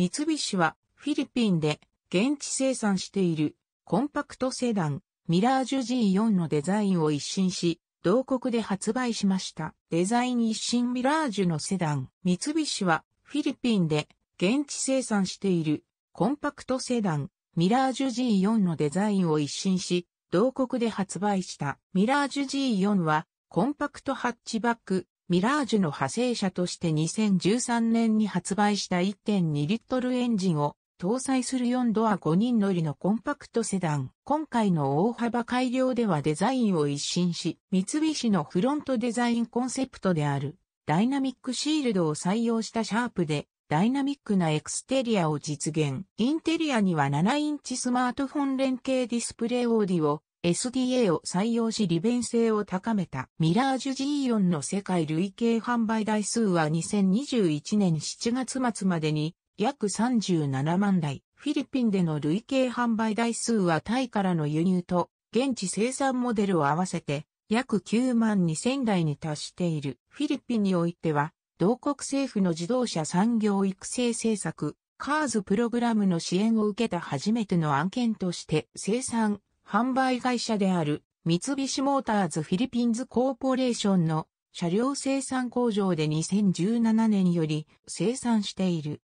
三菱はフィリピンで現地生産しているコンパクトセダンミラージュ G4 のデザインを一新し、同国で発売しました。デザイン一新ミラージュのセダン三菱はフィリピンで現地生産しているコンパクトセダンミラージュ G4 のデザインを一新し、同国で発売したミラージュ G4 はコンパクトハッチバックミラージュの派生車として2013年に発売した1.2リットルエンジンを搭載する4ドア5人乗りのコンパクトセダン。今回の大幅改良ではデザインを一新し、三菱のフロントデザインコンセプトであるダイナミックシールドを採用したシャープでダイナミックなエクステリアを実現。インテリアには7インチスマートフォン連携ディスプレイオーディオ、SDA を採用し利便性を高めたミラージュ G ーオンの世界累計販売台数は2021年7月末までに約37万台。フィリピンでの累計販売台数はタイからの輸入と現地生産モデルを合わせて約9万2000台に達している。フィリピンにおいては同国政府の自動車産業育成政策、カーズプログラムの支援を受けた初めての案件として生産販売会社である三菱モーターズフィリピンズコーポレーションの車両生産工場で2017年より生産している。